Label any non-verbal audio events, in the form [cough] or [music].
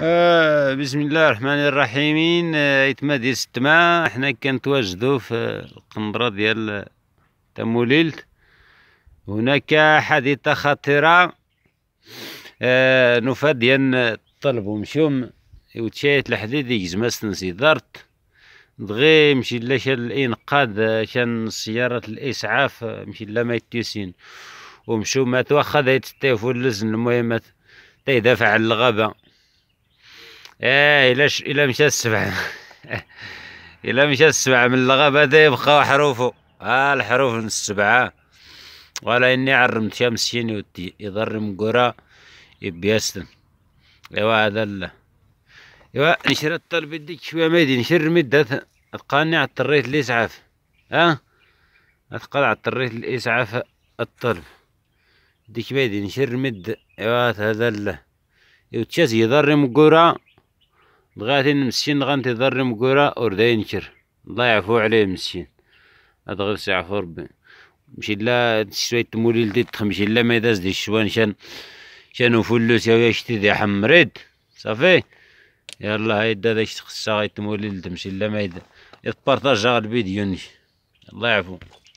آه، بسم الله الرحمن الرحيم آه يتما ديال ستما حنا كنتواجدو في القنبرة ديال تموليلت هناك حادثة خطيرة آه نوفا ديال الطلب ومشيو وتشايت الحديد يجزما سنسي دارت دغي مشي لا شان الانقاذ شان سياره الاسعاف مشي لا ما يتيسين ومشو ما واخا دايت التليفون لزن المهمات تيدافع على الغابه ايه الا ش... الا مشى السبع [laughs] الا مشى السبع من الغابه هذا يبقاو حروفه ها آه الحروف من السبعه ولا اني عرمت يا مسكين ودي يضرم قرا يبي يسلم ايوا هذا لا ايوا نشر الطلب يديك شويه ما يدي نشر مدة تقاني على الطريت الاسعاف ها أه؟ تقال على الطريت الاسعاف الطلب ديك ما يدي نشر مد ايوا هذا لا يوتشاز يضرم قرى دغاتين مسكين غنتضر مقورة ور دا الله يعفو عليه مسكين هاد غير عفو ربي مشي لا شوية تمولي لدي تخمشي لا ما يداز دي الشوان شان شانو فلوس يا شتي دي حمريد صافي يلا هيدا داك خصها غيتمولي تمشي لا ما يدا يتبارطاجا الفيديو ني الله يعفو